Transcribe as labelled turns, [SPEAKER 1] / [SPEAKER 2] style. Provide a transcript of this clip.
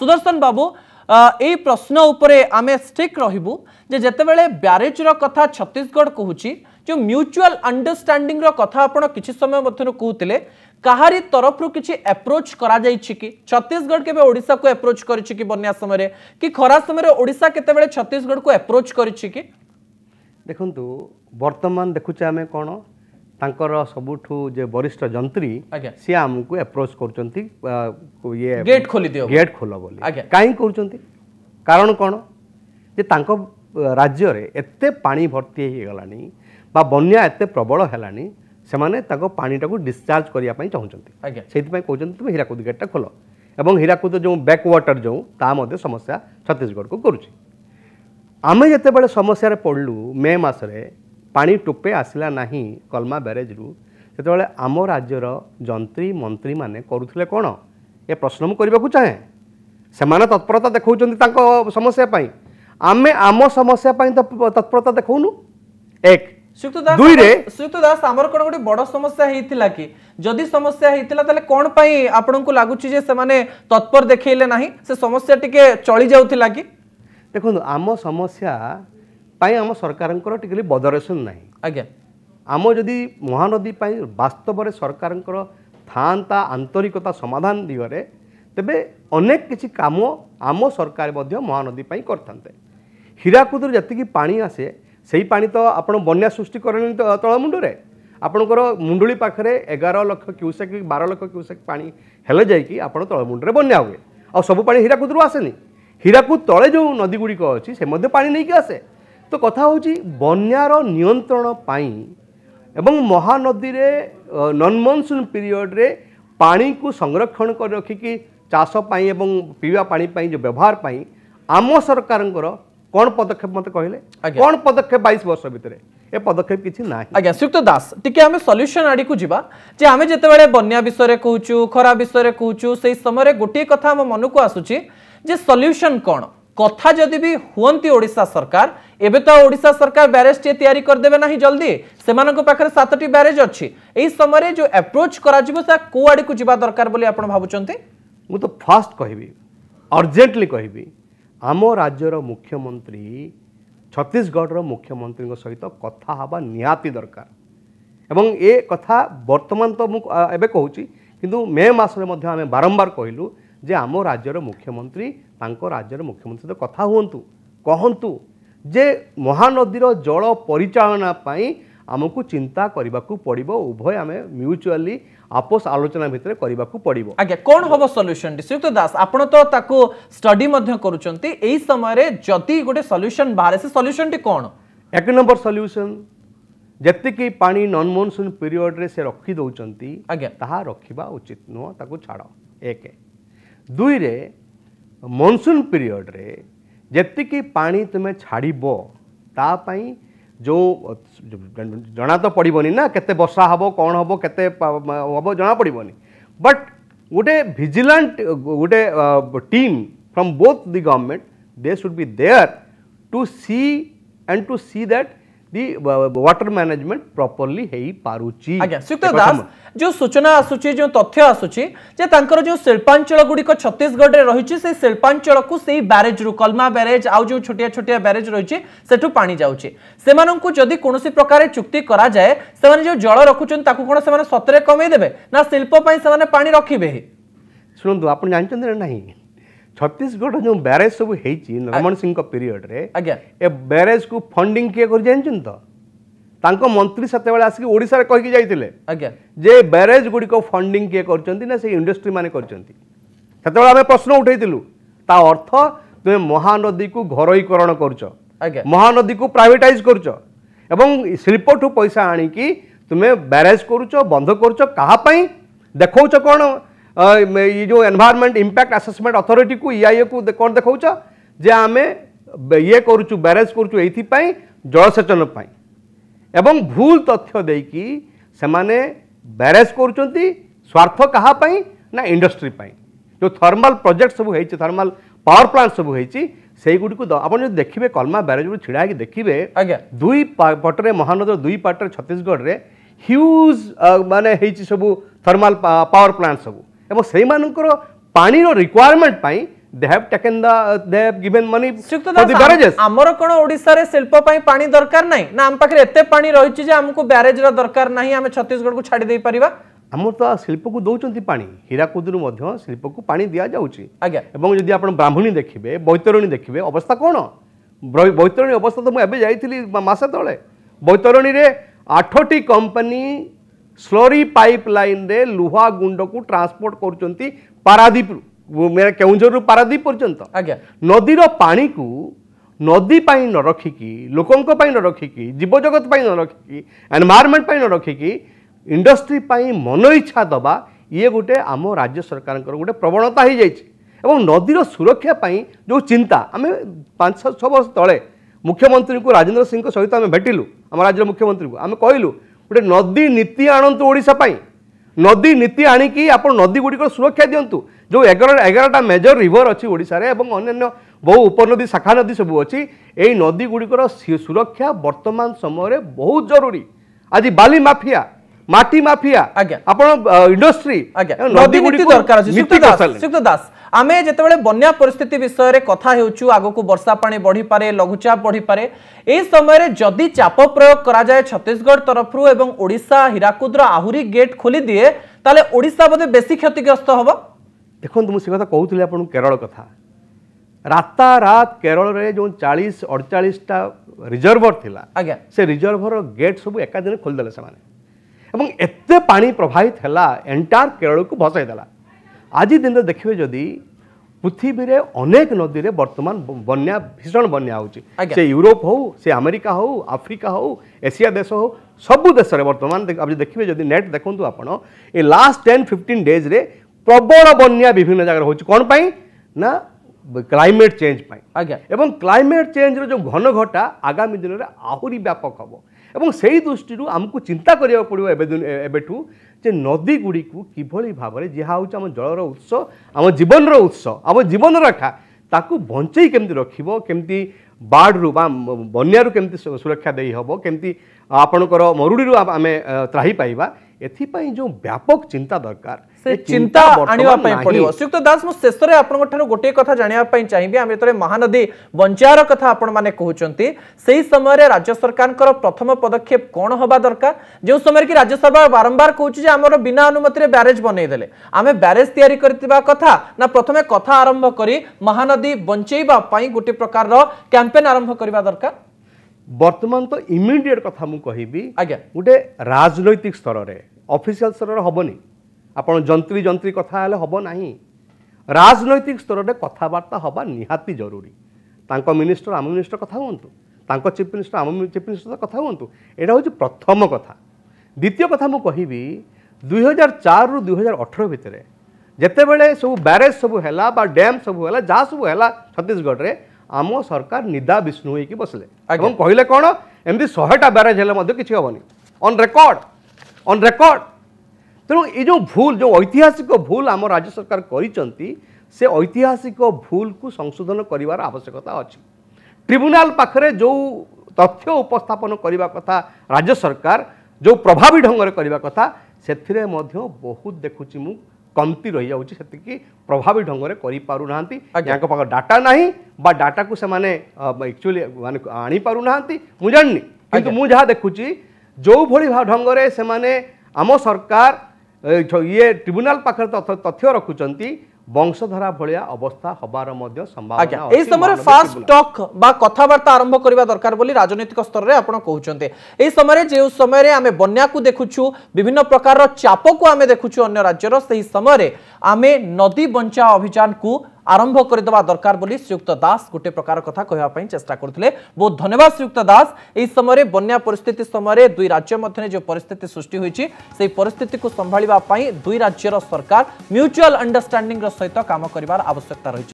[SPEAKER 1] সুদর্শন বাবু এই প্রশ্ন উপরে আমি স্টিক রহবু যে যেতবে ব্যারেজর কথা ছত্তিশগড় কুচি যে ম্যুচুয়াল অন্ডরস্টাডিংর কথা আপনার কিছু সময় মধ্যে কুলে কাহারি তরফর কিছু আপ্রোচ করা যাই কি ছত্তিশগড় কেবে ওড়শাকে আপ্রোচ করেছে কি বন্যা সময় কি খরা সময় ওড়শা কেতবে ছত্তিশগড়কে আপ্রোচ করেছে কি
[SPEAKER 2] দেখুন বর্তমান দেখুছে আমি কোণ ତାଙ୍କର ସବୁଠୁ ଯେ ବରିଷ୍ଠ ଯନ୍ତ୍ରୀ ସିଏ ଆମକୁ ଆପ୍ରୋଚ୍ କରୁଛନ୍ତି ଇଏ ଗେଟ୍ ଖୋଲିଦିଅ ଗେଟ୍ ଖୋଲ ବୋଲି କାହିଁ କରୁଛନ୍ତି କାରଣ କ'ଣ ଯେ ତାଙ୍କ ରାଜ୍ୟରେ ଏତେ ପାଣି ଭର୍ତ୍ତି ହେଇଗଲାଣି ବା ବନ୍ୟା ଏତେ ପ୍ରବଳ ହେଲାଣି ସେମାନେ ତାଙ୍କ ପାଣିଟାକୁ ଡିସଚାର୍ଜ କରିବା ପାଇଁ ଚାହୁଁଛନ୍ତି ସେଇଥିପାଇଁ କହୁଛନ୍ତି ତୁମେ ହୀରାକୁଦ ଗେଟ୍ଟା ଖୋଲ ଏବଂ ହୀରାକୁଦ ଯେଉଁ ବ୍ୟାକ୍ ୱାଟର ଯେଉଁ ତା ମଧ୍ୟ ସମସ୍ୟା ଛତିଶଗଡ଼କୁ କରୁଛି ଆମେ ଯେତେବେଳେ ସମସ୍ୟାରେ ପଡ଼ିଲୁ ମେ ମାସରେ ପାଣି ଟୋପେ ଆସିଲା ନାହିଁ କଲମା ବ୍ୟାରେଜରୁ ସେତେବେଳେ ଆମ ରାଜ୍ୟର ଯନ୍ତ୍ରୀ ମନ୍ତ୍ରୀମାନେ କରୁଥିଲେ କ'ଣ ଏ ପ୍ରଶ୍ନ ମୁଁ କରିବାକୁ ଚାହେଁ ସେମାନେ ତତ୍ପରତା ଦେଖାଉଛନ୍ତି ତାଙ୍କ ସମସ୍ୟା ପାଇଁ ଆମେ ଆମ ସମସ୍ୟା ପାଇଁ ତତ୍ପରତା ଦେଖାଉନୁ ଏକ
[SPEAKER 1] ଦୁଇରେ ସୁଯୁକ୍ତ ଦାସ ଆମର କ'ଣ ଗୋଟେ ବଡ଼ ସମସ୍ୟା ହେଇଥିଲା କି ଯଦି ସମସ୍ୟା ହେଇଥିଲା ତାହେଲେ କ'ଣ ପାଇଁ ଆପଣଙ୍କୁ ଲାଗୁଛି ଯେ ସେମାନେ ତତ୍ପର ଦେଖେଇଲେ ନାହିଁ ସେ ସମସ୍ୟା ଟିକେ ଚଳି ଯାଉଥିଲା କି
[SPEAKER 2] ଦେଖନ୍ତୁ ଆମ ସମସ୍ୟା ପାଇଁ ଆମ ସରକାରଙ୍କର ଟିକେ ବଦରେସନ ନାହିଁ ଆଜ୍ଞା ଆମ ଯଦି ମହାନଦୀ ପାଇଁ ବାସ୍ତବରେ ସରକାରଙ୍କର ଥାଆନ୍ତା ଆନ୍ତରିକତା ସମାଧାନ ଦିଗରେ ତେବେ ଅନେକ କିଛି କାମ ଆମ ସରକାର ମଧ୍ୟ ମହାନଦୀ ପାଇଁ କରିଥାନ୍ତେ ହୀରାକୁଦରୁ ଯେତିକି ପାଣି ଆସେ ସେଇ ପାଣି ତ ଆପଣ ବନ୍ୟା ସୃଷ୍ଟି କଲେଣି ତଳମୁଣ୍ଡରେ ଆପଣଙ୍କର ମୁଣ୍ଡୁଳି ପାଖରେ ଏଗାର ଲକ୍ଷ କ୍ୟୁସେକ୍ ବାର ଲକ୍ଷ କ୍ୟୁସେକ୍ ପାଣି ହେଲେ ଯାଇକି ଆପଣ ତଳମୁଣ୍ଡରେ ବନ୍ୟା ହୁଏ ଆଉ ସବୁ ପାଣି ହୀରାକୁଦରୁ ଆସେନି ହୀରାକୁଦ ତଳେ ଯେଉଁ ନଦୀ ଗୁଡ଼ିକ ଅଛି ସେ ମଧ୍ୟ ପାଣି ନେଇକି ଆସେ ତ କଥା ହେଉଛି ବନ୍ୟାର ନିୟନ୍ତ୍ରଣ ପାଇଁ ଏବଂ ମହାନଦୀରେ ନନ୍ ମନସୁନ୍ ପିରିୟଡ଼ରେ ପାଣିକୁ ସଂରକ୍ଷଣ କରି ରଖିକି ଚାଷ ପାଇଁ ଏବଂ ପିଇବା ପାଣି ପାଇଁ ଯେଉଁ ବ୍ୟବହାର ପାଇଁ ଆମ ସରକାରଙ୍କର କ'ଣ ପଦକ୍ଷେପ ମୋତେ କହିଲେ କ'ଣ ପଦକ୍ଷେପ ବାଇଶ ବର୍ଷ ଭିତରେ ଏ ପଦକ୍ଷେପ କିଛି ନାହିଁ ଆଜ୍ଞା ଶ୍ରୀକ୍ତ ଦାସ ଟିକେ ଆମେ ସଲ୍ୟୁସନ୍ ଆଡ଼କୁ ଯିବା
[SPEAKER 1] ଯେ ଆମେ ଯେତେବେଳେ ବନ୍ୟା ବିଷୟରେ କହୁଛୁ ଖରା ବିଷୟରେ କହୁଛୁ ସେହି ସମୟରେ ଗୋଟିଏ କଥା ଆମ ମନକୁ ଆସୁଛି ଯେ ସଲ୍ୟୁସନ୍ କ'ଣ কথা যদি বি হুঁতি ওড়শা সরকার এবে তো ওড়শা সরকার ব্যারেজটি তৈরি করেদেবে না জলদি সে পাখে সাতটি ব্যারেজ অছি এই সময় যে
[SPEAKER 2] আপ্রোচ করা কুয়াড়ে যা দরকার বলে আপনার ভাবুচ্ছেন মু তো ফার্স্ট কহবি অর্জেন্টলি কহবি আম রাজ্যর মুখ্যমন্ত্রী ছত্তিশগড়র মুখ্যমন্ত্রী সহিত কথা হওয়া নিহতি দরকার এবং এ কথা বর্তমান তো মু এবে কুচি কিন্তু মে মাসে আমি বারম্বার কহিলু ଯେ ଆମ ରାଜ୍ୟର ମୁଖ୍ୟମନ୍ତ୍ରୀ ତାଙ୍କ ରାଜ୍ୟର ମୁଖ୍ୟମନ୍ତ୍ରୀ ସହିତ କଥା ହୁଅନ୍ତୁ କହନ୍ତୁ ଯେ ମହାନଦୀର ଜଳ ପରିଚାଳନା ପାଇଁ ଆମକୁ ଚିନ୍ତା କରିବାକୁ ପଡ଼ିବ ଉଭୟ ଆମେ ମ୍ୟୁଚୁଆଲି আপোଷ ଆଲୋଚନା ଭିତରେ କରିବାକୁ ପଡ଼ିବ
[SPEAKER 1] ଆଜ୍ଞା କ'ଣ ହେବ ସଲ୍ୟୁସନ୍ଟି ଶ୍ରୀଯୁକ୍ତ ଦାସ ଆପଣ ତ ତାକୁ ଷ୍ଟଡି ମଧ୍ୟ କରୁଛନ୍ତି ଏହି ସମୟରେ ଯଦି ଗୋଟେ ସଲ୍ୟୁସନ୍ ବାହାରେ ସେ ସଲ୍ୟୁସନ୍ଟି କ'ଣ
[SPEAKER 2] ଏକ ନମ୍ବର ସଲ୍ୟୁସନ୍ ଯେତିକି ପାଣି ନନ୍ ମନସୁନ୍ ପିରିୟଡ଼ରେ ସେ ରଖି ଦେଉଛନ୍ତି ଆଜ୍ଞା ତାହା ରଖିବା ଉଚିତ ନୁହଁ ତାକୁ ଛାଡ଼ ଏକ दुईरे मनसून पीरियड रे जी पानी तुम्हें छाड़ब तापी जो जना तो पड़बनी ना के बर्षा हम कौन हम के हम जना पड़बनी बट गोटे भिजिलांट गोटे team from both the government they should be there to see and to see that the water management properly hei paruchi agya sukta das
[SPEAKER 1] jo suchana asuchi jo tathya asuchi je tankar jo silpanchala gudi ko chhattisgarh re rahichi sei silpanchala ku sei barrage ru kalma barrage au jo chotiya chotiya barrage rahichi setu pani jauchi semananku jodi konosi prakare chukti kara jae semane jo jala rakhuchun taku kono semane satare kamai debe na silpo pai semane pani rakhibe
[SPEAKER 2] ଶୁଣନ୍ତୁ ଆପଣ ଜାଣିଛନ୍ତି ନା ନାହିଁ छत्तीशगढ़ जो barrage सब Raman Singh period में barrage को funding किए कर तो? तांको मंत्री से आसिक ओडार कहीकि जाइए जे ब्यारेज गुड़िक फंडिंग किए कर इंडस्ट्री मैंने करते प्रश्न उठेलु ता अर्थ तुम्हें महानदी को घरकरण कर महानदी को प्राइटाइज कर शिल्प ठू पैसा आणिकी तुम्हें ब्यारेज करुच बंध कर देखा कौन ये जो एनवायरमेंट इंपैक्ट असेसमेंट अथॉरिटी को ईआईए e को कौन देखा जे आम ये करुचु बारेज कर जलसेचन एवं भूल तथ्य दे कि बारेज कर स्वार्थ कापी ना इंडस्ट्रीपाई जो थर्माल प्रोजेक्ट सब हो थर्माल पावर प्लांट सब होगुड़ी जो देखिए कलमा बारेज गुड़ ढड़ा हो देखिए दुई पटे महानदी दुई पटे छत्तीशगढ़ ह्यूज मानने सब थर्माल पावर प्लांट सब এবং সেইমানଙ୍କର ପାଣିର ରିକ୍ୱାରମେଣ୍ଟ ପାଇଁ they have taken the they have given money for the barrages ଆମର କ'ଣ ଓଡ଼ିଶାରେ ଶିଳ୍ପ ପାଇଁ ପାଣି ଦରକାର ନାହିଁ ନା ଆମ ପାଖରେ ଏତେ ପାଣି ରହିଛି ଯେ ଆମକୁ ବ୍ୟାରେଜର ଦରକାର ନାହିଁ ଆମେ ଛତିଶଗଡ଼କୁ ଛାଡ଼ି ଦେଇପାରିବା ଆମର ତ ଶିଳ୍ପକୁ ଦେଉଛନ୍ତି ପାଣି ହୀରାକୁଦରୁ ମଧ୍ୟ ଶିଳ୍ପକୁ ପାଣି ଦିଆଯାଉଛି ଆଜ୍ଞା ଏବଂ ଯଦି ଆପଣ ବ୍ରାହ୍ମଣୀ ଦେଖିବେ ବୈତରଣୀ ଦେଖିବେ ଅବସ୍ଥା କ'ଣ ବୈତରଣୀ ଅବସ୍ଥା ତ ମୁଁ ଏବେ ଯାଇଥିଲି ମାସେ ତଳେ ବୈତରଣୀରେ ଆଠଟି କମ୍ପାନୀ ସ୍ଲୋରି ପାଇପଲାଇନ୍ରେ ଲୁହା ଗୁଣ୍ଡକୁ ଟ୍ରାନ୍ସପୋର୍ଟ କରୁଛନ୍ତି ପାରାଦ୍ୱୀପରୁ ମାନେ କେଉଁଝରରୁ ପାରାଦ୍ୱୀପ ପର୍ଯ୍ୟନ୍ତ ଆଜ୍ଞା ନଦୀର ପାଣିକୁ ନଦୀ ପାଇଁ ନ ରଖିକି ଲୋକଙ୍କ ପାଇଁ ନ ରଖିକି ଜୀବଜଗତ ପାଇଁ ନ ରଖିକି ଏନଭାରମେଣ୍ଟ ପାଇଁ ନ ରଖିକି ଇଣ୍ଡଷ୍ଟ୍ରି ପାଇଁ ମନ ଇଚ୍ଛା ଦେବା ଇଏ ଗୋଟେ ଆମ ରାଜ୍ୟ ସରକାରଙ୍କର ଗୋଟେ ପ୍ରବଣତା ହେଇଯାଇଛି ଏବଂ ନଦୀର ସୁରକ୍ଷା ପାଇଁ ଯେଉଁ ଚିନ୍ତା ଆମେ ପାଞ୍ଚ ଛଅ ବର୍ଷ ତଳେ ମୁଖ୍ୟମନ୍ତ୍ରୀଙ୍କୁ ରାଜେନ୍ଦ୍ର ସିଂଙ୍କ ସହିତ ଆମେ ଭେଟିଲୁ ଆମ ରାଜ୍ୟର ମୁଖ୍ୟମନ୍ତ୍ରୀଙ୍କୁ ଆମେ କହିଲୁ ଗୋଟେ ନଦୀ ନୀତି ଆଣନ୍ତୁ ଓଡ଼ିଶା ପାଇଁ ନଦୀ ନୀତି ଆଣିକି ଆପଣ ନଦୀ ଗୁଡ଼ିକର ସୁରକ୍ଷା ଦିଅନ୍ତୁ ଯେଉଁ ଏଗାର ଏଗାରଟା ମେଜର ରିଭର୍ ଅଛି ଓଡ଼ିଶାରେ ଏବଂ ଅନ୍ୟାନ୍ୟ ବହୁ ଉପନଦୀ ଶାଖା ନଦୀ ସବୁ ଅଛି ଏହି ନଦୀ ଗୁଡ଼ିକର ସୁରକ୍ଷା ବର୍ତ୍ତମାନ ସମୟରେ ବହୁତ ଜରୁରୀ ଆଜି ବାଲି ମାଫିଆ মাটি মাফিয়া আপনার ইন্ডস্ট্রি নদী নীতি দরকার আছে সুক্ত দাস আমি যেতবে বন্যা
[SPEAKER 1] পরিস্থিতি বিষয়ে কথা হেউছু আগুক বর্ষা পাঁচ বড়িপারে লঘুচাপ বড়িপারে এই সময় যদি চাপ প্রয়োগ করা যায় ছত্তিশগড় তরফ এবং ওড়শা হীরাকুদর আহুরি গেট খোলি দিয়ে তাহলে ওড়শা বোধে বেশি ক্ষতিগ্রস্ত হব
[SPEAKER 2] দেখুন মু সে কথা কৌলি আপনার কেরল কথা রাতারাত কেরলের যে চাশ অড়চাশটা রিজর্ভর লা সে রিজর্ভর গেট সব একাদিনে খোলিদেলে সে এবং এতে পানি প্রবাহিত হেলা এন্টার কেরলকে ভসাই দেলা আজি দিনে দেখবে যদি পৃথিবীরে অনেক নদীরে বর্তমান বন্যা ভীষণ বন্যা হচ্ছে সে ইউরোপ হোক সে আমেরিকা হোক আফ্রিকা হোক এশিয়া দেশ হোক সবু দেশে বর্তমান আপনি দেখবে যদি নেট দেখুন আপনার এই লাস্ট টেন ফিফটিন ডেজরে প্রবল বন্যা বিভিন্ন জায়গায় হচ্ছে কোণ পাই না ক্লাইমেট চেঞ্জ পাই এবং ক্লাইমেট চেঞ্জর যে ঘনঘটা আগামী দিনের আহরি ব্যাপক হব এবং সেই দৃষ্টির আমি চিন্তা করা পড়ব এবেঠু যে নদীগুড়ি কিভাবে ভাবে যা হচ্ছে আমার জলর উৎস আমার জীবনর উৎস আমার জীবন রেখা তাকে বঞ্চাই কেমতি রক্ষব কেমতি বার্ডরু বা বন্যারু কেমতি সুরক্ষা দেই হব কেমতি আপনার মরুড়ি আমি ত্রাহি পাইবা एथिपाई जो व्यापक चिंता दरकार से चिंता आणवाई पड़ो
[SPEAKER 1] श्रीयुक्त दास मुझे शेष में आपं गोटे कथ जानापी चाहिए आम जो महानदी बंचार कथा आपने कहते से ही समय राज्य सरकार प्रथम पदक्षेप कौन हवा दरकार जो समय कि राज्य सभा बारंबार कहे आमर बिना अनुमति में ब्यारेज बनईदे आम ब्यारेज या कथा ना प्रथम कथा आरंभ कर महानदी बंचेवाई गोटे प्रकार कैंपेन आरंभ करने दरकार
[SPEAKER 2] बर्तमान तो इमिडियेट कथ मु कह गोटे राजनैतिक स्तर में ଅଫିସିଆଲ ସ୍ତରରେ ହେବନି ଆପଣ ଯନ୍ତ୍ରୀ ଯନ୍ତ୍ରୀ କଥା ହେଲେ ହେବ ନାହିଁ ରାଜନୈତିକ ସ୍ତରରେ କଥାବାର୍ତ୍ତା ହେବା ନିହାତି ଜରୁରୀ ତାଙ୍କ ମିନିଷ୍ଟର ଆମ ମିନିଷ୍ଟର କଥା ହୁଅନ୍ତୁ ତାଙ୍କ ଚିଫ୍ ମିନିଷ୍ଟର ଆମ ଚିଫ୍ ମିନିଷ୍ଟର କଥା ହୁଅନ୍ତୁ ଏଇଟା ହେଉଛି ପ୍ରଥମ କଥା ଦ୍ୱିତୀୟ କଥା ମୁଁ କହିବି ଦୁଇ ହଜାର ଚାରିରୁ ଦୁଇ ହଜାର ଅଠର ଭିତରେ ଯେତେବେଳେ ସବୁ ବ୍ୟାରେଜ୍ ସବୁ ହେଲା ବା ଡ୍ୟାମ୍ ସବୁ ହେଲା ଯାହା ସବୁ ହେଲା ଛତିଶଗଡ଼ରେ ଆମ ସରକାର ନିଦା ବିଷ୍ଣୁ ହୋଇକି ବସିଲେ ଏବଂ କହିଲେ କ'ଣ ଏମିତି ଶହେଟା ବ୍ୟାରେଜ୍ ହେଲେ ମଧ୍ୟ କିଛି ହେବନି ଅନ୍ ରେକର୍ଡ଼ ଅନ୍ ରେକର୍ଡ଼ ତେଣୁ ଏ ଯେଉଁ ଭୁଲ ଯେଉଁ ଐତିହାସିକ ଭୁଲ ଆମ ରାଜ୍ୟ ସରକାର କରିଛନ୍ତି ସେ ଐତିହାସିକ ଭୁଲକୁ ସଂଶୋଧନ କରିବାର ଆବଶ୍ୟକତା ଅଛି ଟ୍ରିବ୍ୟୁନାଲ ପାଖରେ ଯେଉଁ ତଥ୍ୟ ଉପସ୍ଥାପନ କରିବା କଥା ରାଜ୍ୟ ସରକାର ଯେଉଁ ପ୍ରଭାବୀ ଢଙ୍ଗରେ କରିବା କଥା ସେଥିରେ ମଧ୍ୟ ବହୁତ ଦେଖୁଛି ମୁଁ କମ୍ତି ରହିଯାଉଛି ସେତିକି ପ୍ରଭାବୀ ଢଙ୍ଗରେ କରିପାରୁନାହାନ୍ତି ଯାହାଙ୍କ ପାଖ ଡାଟା ନାହିଁ ବା ଡାଟାକୁ ସେମାନେ ଆକ୍ଚୁଆଲି ମାନେ ଆଣିପାରୁନାହାନ୍ତି ମୁଁ ଜାଣିନି କିନ୍ତୁ ମୁଁ ଯାହା ଦେଖୁଛି ଯେଉଁଭଳି ଢଙ୍ଗରେ ସେମାନେ ଆମ ସରକାର ଇଏ ଟ୍ରିବ୍ୟୁନାଲ ପାଖରେ ତଥ୍ୟ ରଖୁଛନ୍ତି ବଂଶଧରା ଭଳିଆ ଅବସ୍ଥା ହେବାର ମଧ୍ୟ ସମ୍ଭାବନା ଏହି ସମୟରେ ଫାଷ୍ଟ ଟକ୍ ବା କଥାବାର୍ତ୍ତା ଆରମ୍ଭ କରିବା ଦରକାର ବୋଲି ରାଜନୈତିକ ସ୍ତରରେ
[SPEAKER 1] ଆପଣ କହୁଛନ୍ତି ଏହି ସମୟରେ ଯେଉଁ ସମୟରେ ଆମେ ବନ୍ୟାକୁ ଦେଖୁଛୁ ବିଭିନ୍ନ ପ୍ରକାରର ଚାପକୁ ଆମେ ଦେଖୁଛୁ ଅନ୍ୟ ରାଜ୍ୟର ସେହି ସମୟରେ आमे नदी बंचा अभियान को आरंभ करदेवा दरकार बोली श्रीयुक्त दास गोटे प्रकार कथा कहवाई चेषा करते बहुत धन्यवाद श्रीयुक्त दास यही समय बन्या परिस्थिति समय दुई राज्य मध्य जो परिस्थिति सृष्टि होती से परिस्थिति को संभाळापी दुई राज्यर सरकार म्यूचुआल अंडरस्टाडिंग सहित कम कर आवश्यकता रही